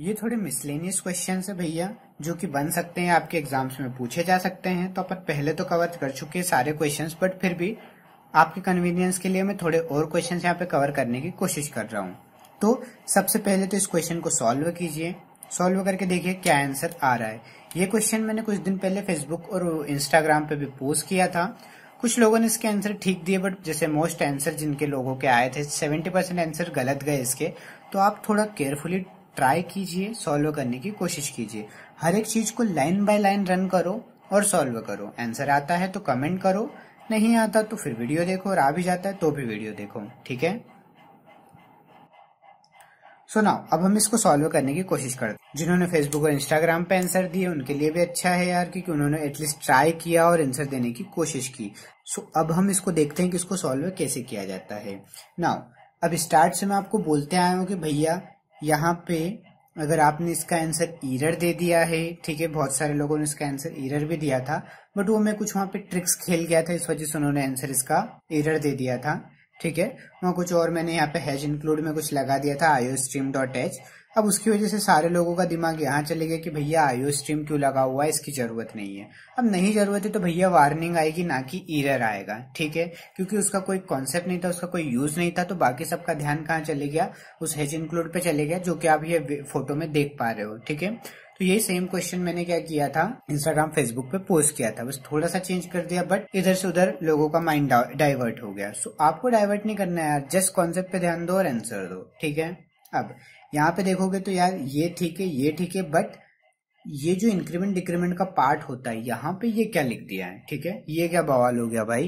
ये थोड़े miscellaneous question है भैया जो कि बन सकते हैं आपके एग्जाम्स में पूछे जा सकते हैं तो अपन पहले तो कवर कर चुके हैं सारे क्वेश्चन बट फिर भी आपके कन्वीनियंस के लिए मैं थोड़े और क्वेश्चन यहाँ पे कवर करने की कोशिश कर रहा हूँ तो सबसे पहले तो इस क्वेश्चन को सॉल्व कीजिए सॉल्व करके देखिए क्या आंसर आ रहा है ये क्वेश्चन मैंने कुछ दिन पहले फेसबुक और इंस्टाग्राम पे भी पोस्ट किया था कुछ लोगों ने इसके आंसर ठीक दिए बट जैसे मोस्ट आंसर जिनके लोगों के आए थे सेवेंटी परसेंट आंसर गलत गए इसके तो आप थोड़ा केयरफुली ट्राई कीजिए सॉल्व करने की कोशिश कीजिए हर एक चीज को लाइन बाय लाइन रन करो और सॉल्व करो आंसर आता है तो कमेंट करो नहीं आता तो फिर वीडियो देखो और आ भी जाता है तो भी वीडियो देखो ठीक है सो so नाउ अब हम इसको सॉल्व करने की कोशिश करते जिन्होंने फेसबुक और इंस्टाग्राम पे आंसर दिए उनके लिए भी अच्छा है यार क्योंकि उन्होंने एटलीस्ट ट्राई किया और आंसर देने की कोशिश की सो so, अब हम इसको देखते हैं कि इसको सॉल्व कैसे किया जाता है नाउ अब स्टार्ट से मैं आपको बोलते आया हूँ कि भैया यहाँ पे अगर आपने इसका आंसर ईरर दे दिया है ठीक है बहुत सारे लोगों ने इसका आंसर ईरर भी दिया था बट वो मैं कुछ वहाँ पे ट्रिक्स खेल गया था इस वजह से उन्होंने आंसर इसका ईरर दे दिया था ठीक है वहाँ कुछ और मैंने यहाँ पे हैज इंक्लूड में कुछ लगा दिया था आईओ स्ट्रीम डॉट एच अब उसकी वजह से सारे लोगों का दिमाग यहाँ चले गया कि भैया आयो स्ट्रीम क्यों लगा हुआ है इसकी ज़रूरत नहीं है अब नहीं ज़रूरत है तो भैया वार्निंग आएगी ना कि ईरर आएगा ठीक है क्योंकि उसका कोई कॉन्सेप्ट नहीं था उसका कोई यूज़ नहीं था तो बाकी सबका ध्यान कहाँ चले गया उस हेज इंक्लूड पे चले गया जो कि आप ये फोटो में देख पा रहे हो ठीक है तो यही सेम क्वेश्चन मैंने क्या किया था इंस्टाग्राम फेसबुक पे पोस्ट किया था बस थोड़ा सा चेंज कर दिया बट इधर से उधर लोगों का माइंड डाइवर्ट हो गया सो आपको डाइवर्ट नहीं करना है यार जस्ट कॉन्सेप्ट पे ध्यान दो और आंसर दो ठीक है अब यहाँ पे देखोगे तो यार ये ठीक है ये ठीक है बट ये जो इंक्रीमेंट डिक्रीमेंट का पार्ट होता है यहाँ पे ये क्या लिख दिया है ठीक है ये क्या बवाल हो गया भाई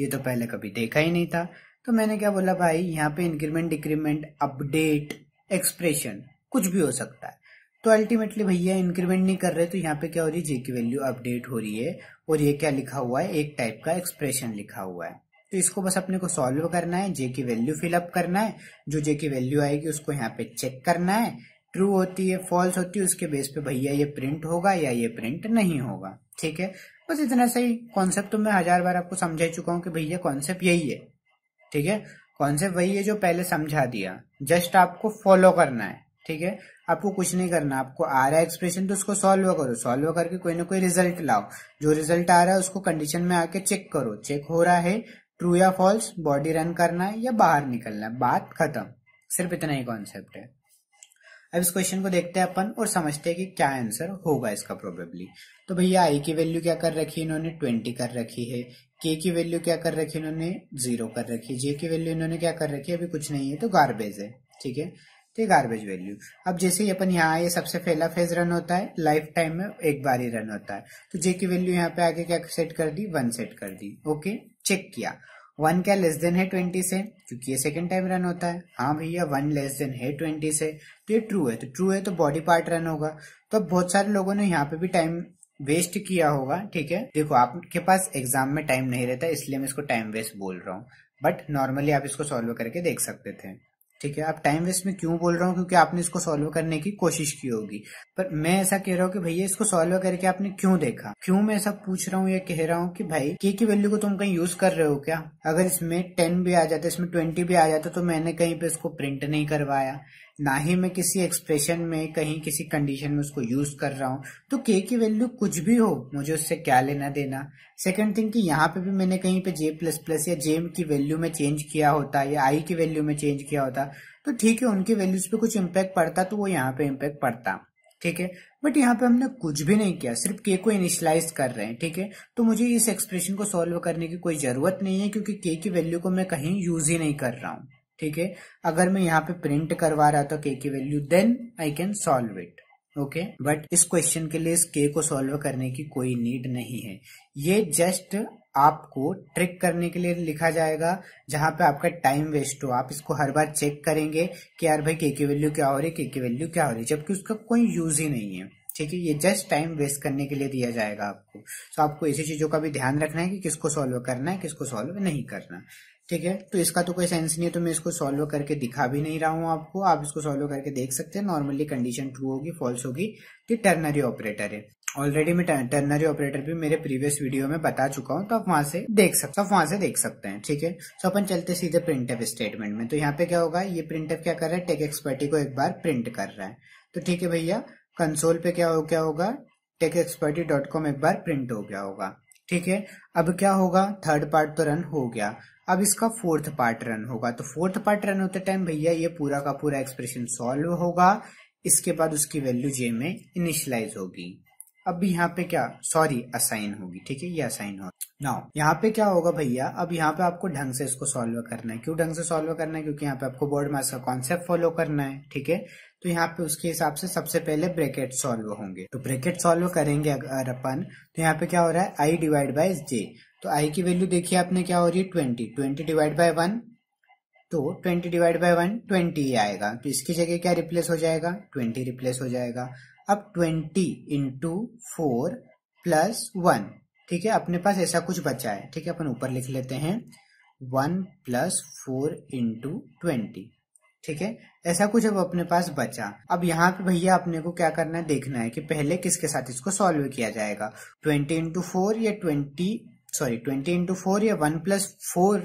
ये तो पहले कभी देखा ही नहीं था तो मैंने क्या बोला भाई यहाँ पे इंक्रीमेंट डिक्रीमेंट अपडेट एक्सप्रेशन कुछ भी हो सकता है तो अल्टीमेटली भैया इंक्रीमेंट नहीं कर रहे तो यहाँ पे क्या हो रही है जे की वैल्यू अपडेट हो रही है और ये क्या लिखा हुआ है एक टाइप का एक्सप्रेशन लिखा हुआ है तो इसको बस अपने को सॉल्व करना है जे की वैल्यू फिलअप करना है जो जे की वैल्यू आएगी उसको यहाँ पे चेक करना है ट्रू होती है फॉल्स होती है उसके बेस पे भैया ये प्रिंट होगा या ये प्रिंट नहीं होगा ठीक है बस इतना सही कॉन्सेप्ट तो मैं हजार बार आपको समझा चुका हूँ कि भैया कॉन्सेप्ट यही है ठीक है कॉन्सेप्ट वही है जो पहले समझा दिया जस्ट आपको फॉलो करना है ठीक है आपको कुछ नहीं करना आपको आ रहा है एक्सप्रेशन तो उसको सॉल्व करो सॉल्व करके कोई ना कोई रिजल्ट लाओ जो रिजल्ट आ रहा है उसको कंडीशन में आके चेक करो चेक हो रहा है ट्रू या फॉल्स बॉडी रन करना है या बाहर निकलना है बात खत्म सिर्फ इतना ही कॉन्सेप्ट है अब इस क्वेश्चन को देखते हैं अपन और समझते हैं कि क्या आंसर होगा इसका प्रोबेबली तो भैया आई की वैल्यू क्या कर रखी है इन्होंने ट्वेंटी कर रखी है के की वैल्यू क्या कर रखी है इन्होंने जीरो कर रखी है जे की वैल्यू इन्होंने क्या कर रखी है अभी कुछ नहीं है तो गार्बेज है ठीक है तो गार्बेज वैल्यू अब जैसे ही अपन यहाँ आए सबसे पहला फेज रन होता है लाइफ टाइम में एक बार ही रन होता है तो जे की वैल्यू यहाँ पे आगे क्या सेट कर दी वन सेट कर दी ओके चेक किया वन क्या लेस देन है ट्वेंटी से क्योंकि ये सेकेंड टाइम रन होता है हाँ भैया वन लेस देन है ट्वेंटी से तो ये ट्रू है तो ट्रू है तो बॉडी पार्ट रन होगा तो अब बहुत सारे लोगों ने यहाँ पे भी टाइम वेस्ट किया होगा ठीक है देखो आपके पास एग्जाम में टाइम नहीं रहता इसलिए मैं इसको टाइम वेस्ट बोल रहा हूँ बट नॉर्मली आप इसको सॉल्व करके देख सकते थे ठीक है आप टाइम वेस्ट में क्यों बोल रहा हूँ क्योंकि आपने इसको सॉल्व करने की कोशिश की होगी पर मैं ऐसा कह रहा हूँ कि भैया इसको सॉल्व करके आपने क्यों देखा क्यों मैं ऐसा पूछ रहा हूँ या कह रहा हूँ कि भाई के की वैल्यू को तुम कहीं यूज कर रहे हो क्या अगर इसमें टेन भी आ जाता इसमें ट्वेंटी भी आ जाता तो मैंने कहीं पे इसको प्रिंट नहीं करवाया ना ही मैं किसी एक्सप्रेशन में कहीं किसी कंडीशन में उसको यूज कर रहा हूँ तो के की वैल्यू कुछ भी हो मुझे उससे क्या लेना देना सेकंड थिंग कि यहाँ पे भी मैंने कहीं पे जे प्लस प्लस या जेम की वैल्यू में चेंज किया होता या आई की वैल्यू में चेंज किया होता तो ठीक है उनकी वैल्यूज पे कुछ इम्पैक्ट पड़ता तो वो यहाँ पे इम्पैक्ट पड़ता ठीक है बट यहाँ पे हमने कुछ भी नहीं किया सिर्फ के को इनिशलाइज कर रहे हैं ठीक है तो मुझे इस एक्सप्रेशन को सॉल्व करने की कोई जरूरत नहीं है क्योंकि के की वैल्यू को मैं कहीं यूज ही नहीं कर रहा हूँ ठीक है अगर मैं यहाँ पे प्रिंट करवा रहा था के की value then I can solve it okay but इस क्वेश्चन के लिए इस के को सॉल्व करने की कोई नीड नहीं है ये जस्ट आपको ट्रिक करने के लिए लिखा जाएगा जहां पे आपका टाइम वेस्ट हो आप इसको हर बार चेक करेंगे कि यार भाई के की वैल्यू क्या हो रही है के की वैल्यू क्या हो रही है जबकि उसका कोई यूज ही नहीं है ठीक है ये जस्ट टाइम वेस्ट करने के लिए दिया जाएगा आपको तो आपको ऐसी चीजों का भी ध्यान रखना है कि किसको सॉल्व करना है किसको सॉल्व नहीं करना ठीक है तो इसका तो कोई सेंस नहीं है तो मैं इसको सॉल्व करके दिखा भी नहीं रहा हूं आपको आप इसको सॉल्व करके देख सकते हैं नॉर्मली कंडीशन ट्रू होगी फॉल्स होगी कि टर्नरी ऑपरेटर है ऑलरेडी मैं टर्नरी ऑपरेटर भी मेरे प्रीवियस वीडियो में बता चुका हूं तो आप वहां से देख सकते तो आप वहां से देख सकते हैं ठीक है सो तो अपन चलते सीधे प्रिंट एफ स्टेटमेंट में तो यहाँ पे क्या होगा ये प्रिंट क्या कर रहा है टेक एक्सपर्टी को एक बार प्रिंट कर रहा है तो ठीक है भैया कंसोल पे क्या हो क्या होगा टेक एक्सपर्टी डॉट कॉम एक बार प्रिंट हो गया होगा ठीक है अब क्या होगा थर्ड पार्ट तो रन हो गया अब इसका फोर्थ पार्ट रन होगा तो फोर्थ पार्ट रन होते टाइम भैया ये पूरा का पूरा एक्सप्रेशन सॉल्व होगा इसके बाद उसकी वैल्यू जे में इनिशलाइज होगी अब भी यहाँ पे क्या सॉरी असाइन होगी ठीक है ये असाइन हो नाउ यहाँ पे क्या होगा भैया अब यहाँ पे आपको ढंग से इसको सॉल्व करना है क्यों ढंग से सॉल्व करना है क्योंकि यहाँ पे आपको बोर्ड मास का कॉन्सेप्ट फॉलो करना है ठीक है तो यहाँ पे उसके हिसाब से सबसे पहले ब्रैकेट सॉल्व होंगे तो ब्रैकेट सॉल्व करेंगे अगर अपन तो यहाँ पे क्या हो रहा है आई डिवाइड बाय जे तो आई की वैल्यू देखिए आपने क्या हो रही है twenty twenty divide by one तो twenty divide by one twenty ही आएगा तो इसकी जगह क्या रिप्लेस हो जाएगा ट्वेंटी रिप्लेस हो जाएगा अब twenty into four plus one ठीक है अपने पास ऐसा कुछ बचा है ठीक है अपन ऊपर लिख लेते हैं one plus four into twenty ठीक है ऐसा कुछ अब अपने पास बचा अब यहाँ पे भैया अपने को क्या करना है देखना है कि पहले किसके साथ इसको सॉल्व किया जाएगा ट्वेंटी इंटू फोर या twenty sorry twenty into four या वन प्लस फोर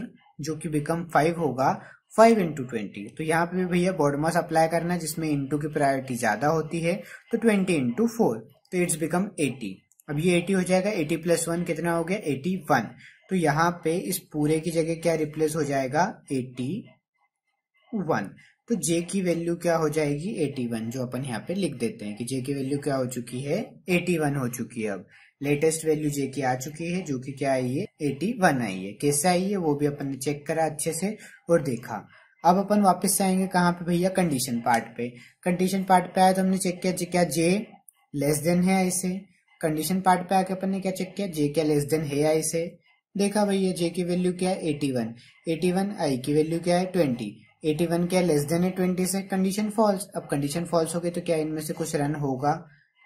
जो कि बिकम फाइव होगा फाइव इंटू ट्वेंटी तो यहाँ पे भी भैया बॉडमास अप्लाई करना है जिसमें इंटू की प्रायोरिटी ज्यादा होती है तो ट्वेंटी इंटू फोर तो इट्स बिकम एटी अब ये एटी हो जाएगा एटी प्लस वन कितना हो गया एटी वन तो यहाँ पे इस पूरे की जगह क्या रिप्लेस हो जाएगा एटी वन तो जे की वैल्यू क्या हो जाएगी एटी वन जो अपन यहाँ पे लिख देते हैं कि जे की वैल्यू क्या हो चुकी है एटी वन हो चुकी है अब लेटेस्ट वैल्यू जे की आ चुकी है जो कि क्या आई है एटी वन आई है कैसे आई है वो भी अपन ने चेक करा अच्छे से और देखा अब अपन वापस आएंगे कहाँ पे भैया कंडीशन पार्ट पे कंडीशन पार्ट पे आया तो हमने चेक किया क्या जे लेस देन है ऐसे कंडीशन पार्ट पे आके अपन ने क्या चेक किया जे क्या लेस देन है ऐसे देखा भैया जे की वैल्यू क्या है eighty one eighty one I की वैल्यू क्या है ट्वेंटी एटी वन क्या लेस देन है ट्वेंटी से कंडीशन फॉल्स अब कंडीशन फॉल्स हो गई तो क्या इनमें से कुछ रन होगा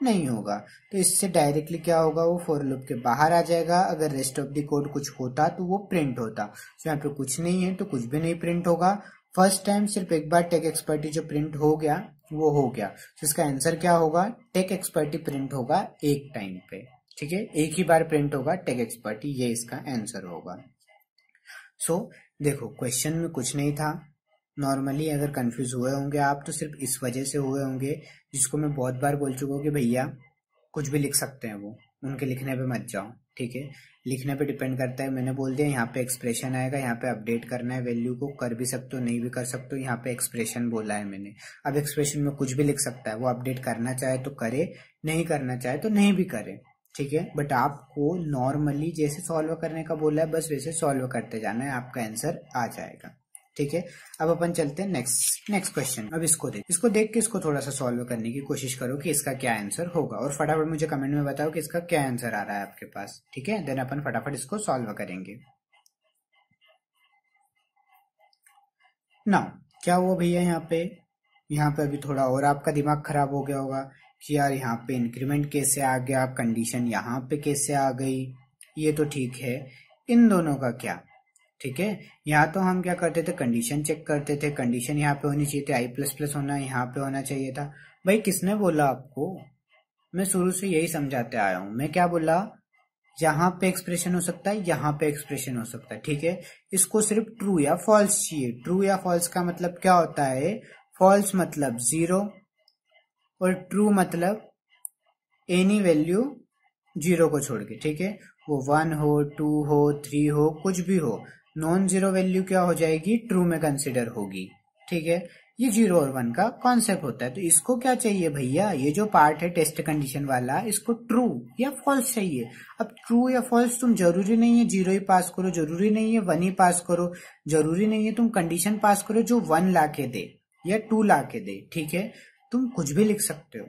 नहीं होगा तो इससे डायरेक्टली क्या होगा वो फॉर लूप के बाहर आ जाएगा अगर रेस्ट ऑफ द कोड कुछ होता तो वो प्रिंट होता तो यहाँ पे कुछ नहीं है तो कुछ भी नहीं प्रिंट होगा फर्स्ट टाइम सिर्फ एक बार टेक एक्सपर्टी जो प्रिंट हो गया वो हो गया तो इसका आंसर क्या होगा टेक एक्सपर्टी प्रिंट होगा एक टाइम पे ठीक है एक ही बार प्रिंट होगा टेक एक्सपर्टी ये इसका आंसर होगा सो so, देखो क्वेश्चन में कुछ नहीं था नॉर्मली अगर कंफ्यूज हुए होंगे आप तो सिर्फ इस वजह से हुए होंगे जिसको मैं बहुत बार बोल चुका हूँ कि भैया कुछ भी लिख सकते हैं वो उनके लिखने पे मत जाओ ठीक है लिखने पे डिपेंड करता है मैंने बोल दिया यहाँ पे एक्सप्रेशन आएगा यहाँ पे अपडेट करना है वैल्यू को कर भी सकते हो नहीं भी कर सकते हो यहाँ पे एक्सप्रेशन बोला है मैंने अब एक्सप्रेशन में कुछ भी लिख सकता है वो अपडेट करना चाहे तो करे नहीं करना चाहे तो नहीं भी करे ठीक है बट आपको नॉर्मली जैसे सॉल्व करने का बोला है बस वैसे सॉल्व करते जाना है आपका आंसर आ जाएगा ठीक है अब अपन चलते हैं नेक्स्ट नेक्स्ट क्वेश्चन अब इसको देख इसको देख के इसको थोड़ा सा सॉल्व करने की कोशिश करो कि इसका क्या आंसर होगा और फटाफट मुझे कमेंट में बताओ कि इसका क्या आंसर आ रहा है आपके पास ठीक है देन अपन फटाफट इसको सॉल्व करेंगे ना क्या हुआ भैया यहाँ पे यहाँ पे अभी थोड़ा और आपका दिमाग खराब हो गया होगा कि यार यहाँ पे इंक्रीमेंट कैसे आ गया कंडीशन यहाँ पे कैसे आ गई ये तो ठीक है इन दोनों का क्या ठीक है यहाँ तो हम क्या करते थे कंडीशन चेक करते थे कंडीशन यहाँ पे होनी चाहिए थी आई प्लस प्लस होना यहाँ पे होना चाहिए था भाई किसने बोला आपको मैं शुरू से यही समझाते आया हूं मैं क्या बोला यहाँ पे एक्सप्रेशन हो सकता है यहाँ पे एक्सप्रेशन हो सकता है ठीक है इसको सिर्फ ट्रू या फॉल्स चाहिए ट्रू या फॉल्स का मतलब क्या होता है फॉल्स मतलब जीरो और ट्रू मतलब एनी वैल्यू जीरो को छोड़ के ठीक है वो वन हो टू हो थ्री हो कुछ भी हो नॉन जीरो वैल्यू क्या हो जाएगी ट्रू में कंसिडर होगी ठीक है ये जीरो और वन का कॉन्सेप्ट होता है तो इसको क्या चाहिए भैया ये जो पार्ट है टेस्ट कंडीशन वाला इसको ट्रू या फॉल्स चाहिए अब ट्रू या फॉल्स तुम जरूरी नहीं है जीरो ही पास करो जरूरी नहीं है वन ही पास करो जरूरी नहीं है तुम कंडीशन पास करो जो वन ला के दे या टू ला के दे ठीक है तुम कुछ भी लिख सकते हो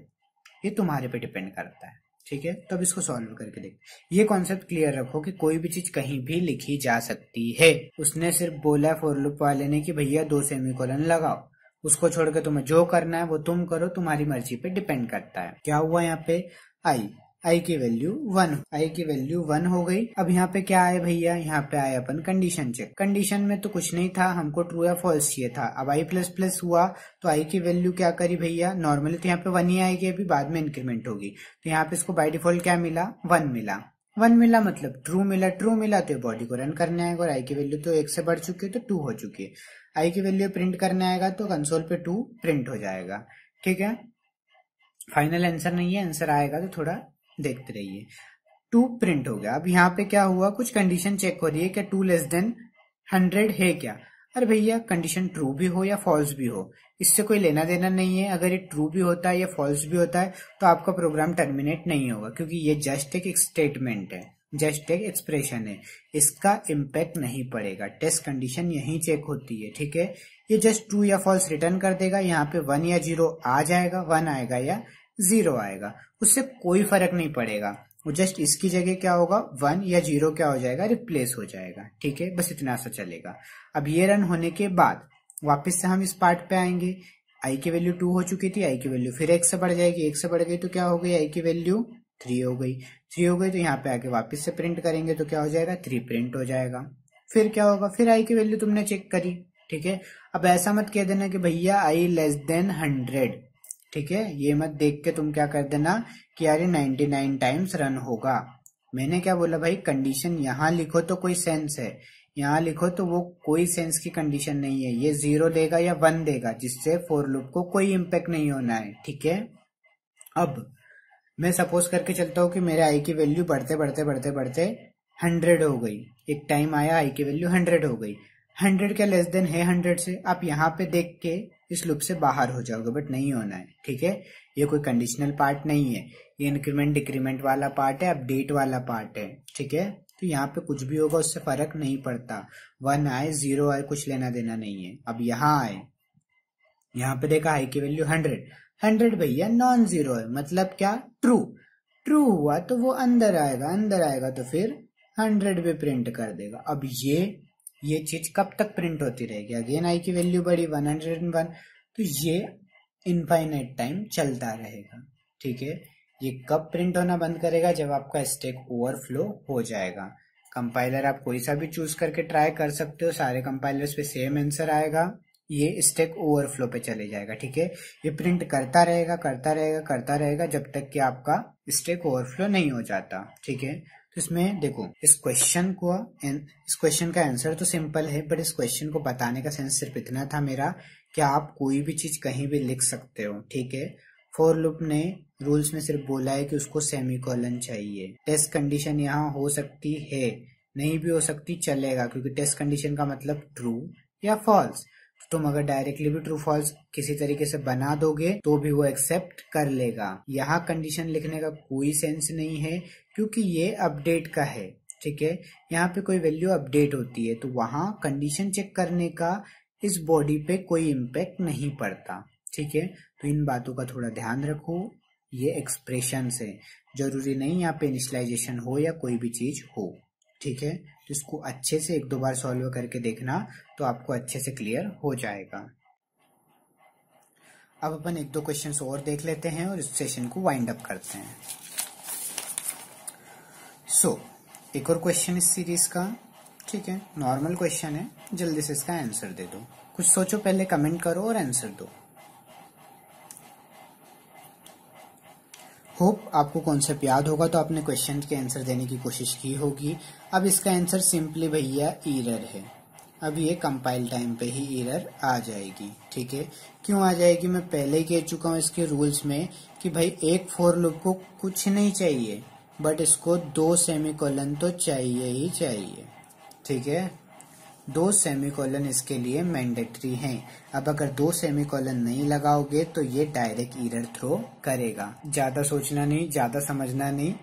ये तुम्हारे पे डिपेंड करता है ठीक है तो अब इसको सॉल्व करके देख ये कॉन्सेप्ट क्लियर रखो कि कोई भी चीज कहीं भी लिखी जा सकती है उसने सिर्फ बोला फॉर लुप वाले ने कि भैया दो सेमीकोलन लगाओ उसको छोड़ के तुम्हें जो करना है वो तुम करो तुम्हारी मर्जी पे डिपेंड करता है क्या हुआ यहाँ पे आई आई की वैल्यू वन आई की वैल्यू वन हो गई अब यहाँ पे क्या आए भैया यहाँ पे आए अपन कंडीशन चेक कंडीशन में तो कुछ नहीं था हमको ट्रू या फॉल्स चाहिए था अब आई प्लस प्लस हुआ तो आई की वैल्यू क्या करी भैया नॉर्मली तो यहाँ पे वन ही आएगी अभी बाद में इंक्रीमेंट होगी तो यहाँ पे इसको बाई डिफॉल्ट क्या मिला वन मिला वन मिला मतलब ट्रू मिला ट्रू मिला तो बॉडी को रन करने आएगा और आई की वैल्यू तो एक से बढ़ चुकी है तो टू हो चुकी है आई की वैल्यू प्रिंट करने आएगा तो कंसोल पे टू प्रिंट हो जाएगा ठीक है फाइनल आंसर नहीं है आंसर आएगा तो थोड़ा देखते रहिए टू प्रिंट हो गया अब यहाँ पे क्या हुआ कुछ कंडीशन चेक हो रही है क्या टू लेस देन हंड्रेड है क्या अरे भैया कंडीशन ट्रू भी हो या फॉल्स भी हो इससे कोई लेना देना नहीं है अगर ये ट्रू भी होता है या फॉल्स भी होता है तो आपका प्रोग्राम टर्मिनेट नहीं होगा क्योंकि ये जस्ट एक स्टेटमेंट है जस्ट एक एक्सप्रेशन है इसका इम्पेक्ट नहीं पड़ेगा टेस्ट कंडीशन यही चेक होती है ठीक है ये जस्ट ट्रू या फॉल्स रिटर्न कर देगा यहाँ पे वन या जीरो आ जाएगा वन आएगा या जीरो आएगा उससे कोई फर्क नहीं पड़ेगा वो जस्ट इसकी जगह क्या होगा वन या जीरो क्या हो जाएगा रिप्लेस हो जाएगा ठीक है बस इतना सा चलेगा अब ये रन होने के बाद वापस से हम इस पार्ट पे आएंगे आई की वैल्यू टू हो चुकी थी आई की वैल्यू फिर एक से बढ़ जाएगी एक से बढ़ गई तो क्या हो गई आई की वैल्यू थ्री हो गई थ्री हो गई तो यहाँ पे आके वापिस से प्रिंट करेंगे तो क्या हो जाएगा थ्री प्रिंट हो जाएगा फिर क्या होगा फिर आई की वैल्यू तुमने चेक करी ठीक है अब ऐसा मत कह देना कि भैया आई लेस देन हंड्रेड ठीक है ये मत देख के तुम क्या कर देना कि यार नाइनटी नाइन टाइम्स रन होगा मैंने क्या बोला भाई कंडीशन यहाँ लिखो तो कोई सेंस है यहाँ लिखो तो वो कोई सेंस की कंडीशन नहीं है ये जीरो देगा या वन देगा जिससे फोर लूप को कोई इम्पेक्ट नहीं होना है ठीक है अब मैं सपोज करके चलता हूँ कि मेरे आई की वैल्यू बढ़ते बढ़ते बढ़ते बढ़ते हंड्रेड हो गई एक टाइम आया आई की वैल्यू हंड्रेड हो गई हंड्रेड क्या लेस देन है हंड्रेड से आप यहाँ पे देख के इस लूप से बाहर हो जाओगे बट नहीं होना है ठीक है ये कोई कंडीशनल पार्ट नहीं है ये इंक्रीमेंट डिक्रीमेंट वाला पार्ट है अपडेट वाला पार्ट है ठीक है तो यहाँ पे कुछ भी होगा उससे फर्क नहीं पड़ता वन आए जीरो आए कुछ लेना देना नहीं है अब यहाँ आए यहाँ पे देखा हाई की वैल्यू हंड्रेड हंड्रेड भैया नॉन जीरो है मतलब क्या ट्रू ट्रू हुआ तो वो अंदर आएगा अंदर आएगा तो फिर हंड्रेड भी प्रिंट कर देगा अब ये ये चीज कब तक प्रिंट होती रहेगी अगेन आई की वैल्यू बढ़ी वन हंड्रेड वन तो ये इनफाइनाइट टाइम चलता रहेगा ठीक है ये कब प्रिंट होना बंद करेगा जब आपका स्टेक ओवरफ्लो हो जाएगा कंपाइलर आप कोई सा भी चूज करके ट्राई कर सकते हो सारे कंपाइलर्स पे सेम आंसर आएगा ये स्टेक ओवरफ्लो पे चले जाएगा ठीक है ये प्रिंट करता रहेगा करता रहेगा करता रहेगा जब तक कि आपका स्टेक ओवरफ्लो नहीं हो जाता ठीक है तो इसमें देखो इस क्वेश्चन को इस क्वेश्चन का आंसर तो सिंपल है बट इस क्वेश्चन को बताने का सेंस सिर्फ इतना था मेरा कि आप कोई भी चीज कहीं भी लिख सकते हो ठीक है फोर लुप ने रूल्स में सिर्फ बोला है कि उसको कॉलन चाहिए टेस्ट कंडीशन यहाँ हो सकती है नहीं भी हो सकती चलेगा क्योंकि टेस्ट कंडीशन का मतलब ट्रू या फॉल्स तो तुम अगर डायरेक्टली भी ट्रू फॉल्स किसी तरीके से बना दोगे तो भी वो एक्सेप्ट कर लेगा यहाँ कंडीशन लिखने का कोई सेंस नहीं है क्योंकि ये अपडेट का है ठीक है यहाँ पे कोई वैल्यू अपडेट होती है तो वहां कंडीशन चेक करने का इस बॉडी पे कोई इम्पेक्ट नहीं पड़ता ठीक है तो इन बातों का थोड़ा ध्यान रखो ये एक्सप्रेशन से जरूरी नहीं यहाँ पे इनिशलाइजेशन हो या कोई भी चीज हो ठीक है तो इसको अच्छे से एक दो बार सॉल्व करके देखना तो आपको अच्छे से क्लियर हो जाएगा अब अपन एक दो क्वेश्चंस और देख लेते हैं और इस सेशन को वाइंड अप करते हैं सो so, एक और क्वेश्चन इस सीरीज का ठीक है नॉर्मल क्वेश्चन है जल्दी से इसका आंसर दे दो कुछ सोचो पहले कमेंट करो और आंसर दो होप आपको कॉन्सेप्ट याद होगा तो आपने क्वेश्चन के आंसर देने की कोशिश की होगी अब इसका आंसर सिंपली भैया ईरर है अब ये कंपाइल टाइम पे ही ईरर आ जाएगी ठीक है क्यों आ जाएगी मैं पहले ही कह चुका हूं इसके रूल्स में कि भाई एक फोर लूप को कुछ नहीं चाहिए बट इसको दो सेमीकोलन तो चाहिए ही चाहिए ठीक है दो सेमीकोलन इसके लिए मैंडेटरी हैं अब अगर दो सेमीकोलन नहीं लगाओगे तो ये डायरेक्ट इरर थ्रो करेगा ज्यादा सोचना नहीं ज्यादा समझना नहीं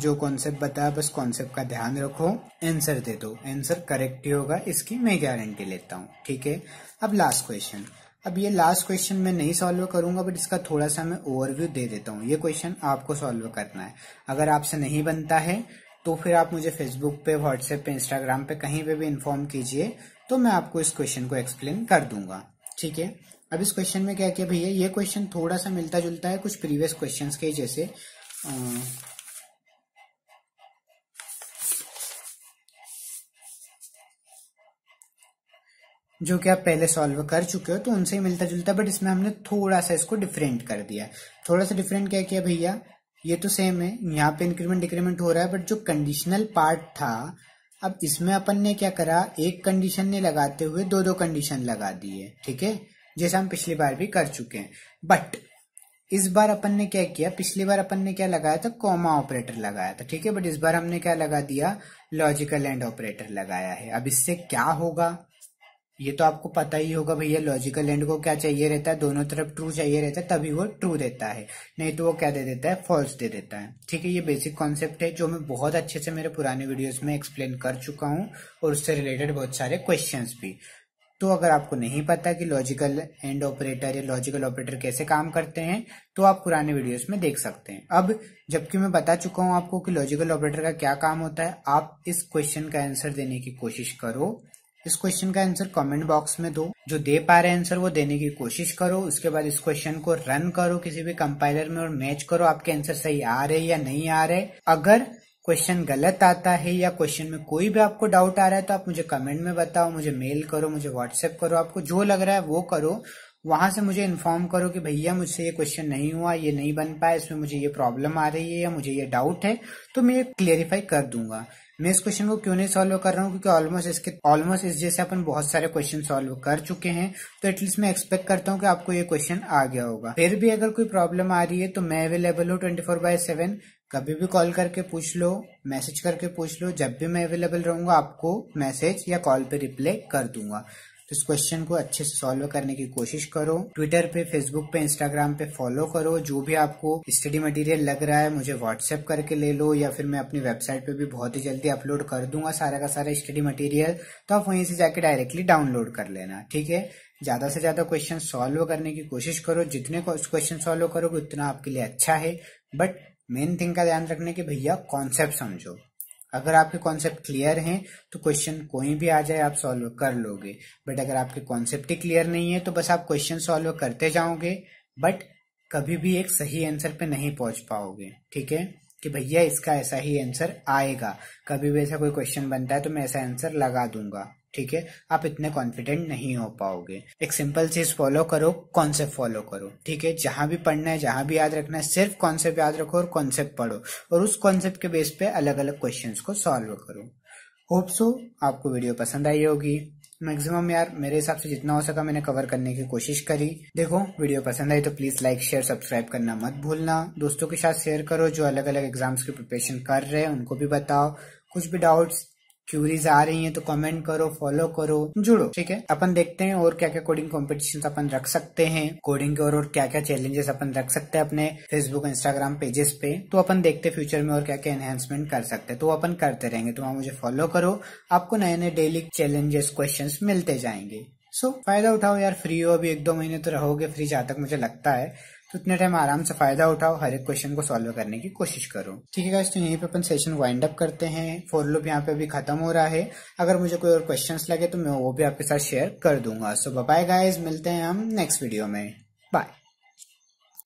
जो कॉन्सेप्ट बताया बस कॉन्सेप्ट का ध्यान रखो आंसर दे दो आंसर करेक्ट ही होगा इसकी मैं गारंटी लेता हूँ ठीक है अब लास्ट क्वेश्चन अब ये लास्ट क्वेश्चन मैं नहीं सॉल्व करूंगा बट इसका थोड़ा सा मैं ओवरव्यू दे देता हूँ ये क्वेश्चन आपको सॉल्व करना है अगर आपसे नहीं बनता है तो फिर आप मुझे फेसबुक पे व्हाट्सएप पे इंस्टाग्राम पे कहीं पे भी इन्फॉर्म कीजिए तो मैं आपको इस क्वेश्चन को एक्सप्लेन कर दूंगा ठीक है अब इस क्वेश्चन में क्या क्या भैया ये क्वेश्चन थोड़ा सा मिलता जुलता है कुछ प्रीवियस क्वेश्चन के जैसे आ, जो कि आप पहले सॉल्व कर चुके हो तो उनसे ही मिलता जुलता बट इसमें हमने थोड़ा सा इसको डिफरेंट कर दिया थोड़ा सा डिफरेंट क्या किया भैया ये तो सेम है यहाँ पे इंक्रीमेंट डिक्रीमेंट हो रहा है बट जो कंडीशनल पार्ट था अब इसमें अपन ने क्या करा एक कंडीशन ने लगाते हुए दो दो कंडीशन लगा दिए ठीक है जैसा हम पिछली बार भी कर चुके हैं बट इस बार अपन ने क्या किया पिछली बार अपन ने क्या लगाया था कॉमा ऑपरेटर लगाया था ठीक है बट इस बार हमने क्या लगा दिया लॉजिकल एंड ऑपरेटर लगाया है अब इससे क्या होगा ये तो आपको पता ही होगा भैया लॉजिकल एंड को क्या चाहिए रहता है दोनों तरफ ट्रू चाहिए रहता है तभी वो ट्रू देता है नहीं तो वो क्या दे देता है फॉल्स दे देता है ठीक है ये बेसिक कॉन्सेप्ट है जो मैं बहुत अच्छे से मेरे पुराने वीडियोस में एक्सप्लेन कर चुका हूँ और उससे रिलेटेड बहुत सारे क्वेश्चन भी तो अगर आपको नहीं पता कि लॉजिकल एंड ऑपरेटर या लॉजिकल ऑपरेटर कैसे काम करते हैं तो आप पुराने वीडियोस में देख सकते हैं अब जबकि मैं बता चुका हूं आपको कि लॉजिकल ऑपरेटर का क्या काम होता है आप इस क्वेश्चन का आंसर देने की कोशिश करो इस क्वेश्चन का आंसर कमेंट बॉक्स में दो जो दे पा रहे आंसर वो देने की कोशिश करो उसके बाद इस क्वेश्चन को रन करो किसी भी कंपाइलर में और मैच करो आपके आंसर सही आ रहे या नहीं आ रहे अगर क्वेश्चन गलत आता है या क्वेश्चन में कोई भी आपको डाउट आ रहा है तो आप मुझे कमेंट में बताओ मुझे मेल करो मुझे व्हाट्सएप करो आपको जो लग रहा है वो करो वहां से मुझे इन्फॉर्म करो कि भैया मुझसे ये क्वेश्चन नहीं हुआ ये नहीं बन पाया इसमें मुझे ये प्रॉब्लम आ रही है या मुझे ये डाउट है तो मैं ये क्लियरिफाई कर दूंगा मैं इस क्वेश्चन को क्यों नहीं सॉल्व कर रहा हूँ क्योंकि ऑलमोस्ट इसके ऑलमोस्ट इस जैसे अपन बहुत सारे क्वेश्चन सॉल्व कर चुके हैं तो एटलीस्ट मैं एक्सपेक्ट करता हूँ कि आपको ये क्वेश्चन आ गया होगा फिर भी अगर कोई प्रॉब्लम आ रही है तो मैं अवेलेबल हूँ ट्वेंटी फोर बाय सेवन कभी भी कॉल करके पूछ लो मैसेज करके पूछ लो जब भी मैं अवेलेबल रहूंगा आपको मैसेज या कॉल पे रिप्लाई कर दूंगा तो इस क्वेश्चन को अच्छे से सॉल्व करने की कोशिश करो ट्विटर पे फेसबुक पे इंस्टाग्राम पे फॉलो करो जो भी आपको स्टडी मटेरियल लग रहा है मुझे व्हाट्सएप करके ले लो या फिर मैं अपनी वेबसाइट पे भी बहुत ही जल्दी अपलोड कर दूंगा सारा का सारा स्टडी मटेरियल तो आप वहीं से जाके डायरेक्टली डाउनलोड कर लेना ठीक है ज्यादा से ज्यादा क्वेश्चन सॉल्व करने की कोशिश करो जितने क्वेश्चन सॉल्व करोगे उतना आपके लिए अच्छा है बट मेन थिंग का ध्यान रखने कि भैया कॉन्सेप्ट समझो अगर आपके कॉन्सेप्ट क्लियर हैं तो क्वेश्चन कोई भी आ जाए आप सॉल्व कर लोगे बट अगर आपके कॉन्सेप्ट ही क्लियर नहीं है तो बस आप क्वेश्चन सॉल्व करते जाओगे बट कभी भी एक सही आंसर पे नहीं पहुंच पाओगे ठीक है कि भैया इसका ऐसा ही आंसर आएगा कभी भी ऐसा कोई क्वेश्चन बनता है तो मैं ऐसा आंसर लगा दूंगा ठीक है आप इतने कॉन्फिडेंट नहीं हो पाओगे एक सिंपल चीज फॉलो करो कॉन्सेप्ट फॉलो करो ठीक है जहां भी पढ़ना है जहां भी याद रखना है सिर्फ कॉन्सेप्ट याद रखो और कॉन्सेप्ट पढ़ो और उस कॉन्सेप्ट के बेस पे अलग अलग क्वेश्चन को सॉल्व करो होप सो आपको वीडियो पसंद आई होगी मैक्सिमम यार मेरे हिसाब से जितना हो सका मैंने कवर करने की कोशिश करी देखो वीडियो पसंद आई तो प्लीज लाइक शेयर सब्सक्राइब करना मत भूलना दोस्तों के साथ शेयर करो जो अलग अलग एग्जाम्स की प्रिपरेशन कर रहे हैं उनको भी बताओ कुछ भी डाउट्स क्यूरीज आ रही है तो कमेंट करो फॉलो करो जुड़ो ठीक है अपन देखते हैं और क्या क्या कोडिंग कॉम्पिटिशन अपन रख सकते हैं कोडिंग के और, और क्या क्या चैलेंजेस अपन रख सकते हैं अपने फेसबुक इंस्टाग्राम पेजेस पे तो अपन देखते फ्यूचर में और क्या क्या एनहेंसमेंट कर सकते हैं तो अपन करते रहेंगे तो वहां मुझे फॉलो करो आपको नए नए डेली चैलेंजेस क्वेश्चन मिलते जाएंगे सो so, फायदा उठाओ यार फ्री हो अभी एक दो महीने तो रहोगे फ्री जहां तक मुझे लगता है तो इतने टाइम आराम से फायदा उठाओ हर एक क्वेश्चन को सॉल्व करने की कोशिश करो ठीक है गाइस तो यहीं पे अपन सेशन वाइंड अप करते हैं फोर लूप यहाँ पे अभी खत्म हो रहा है अगर मुझे कोई और क्वेश्चन लगे तो मैं वो भी आपके साथ शेयर कर दूंगा सो बाय गाइज मिलते हैं हम नेक्स्ट वीडियो में बाय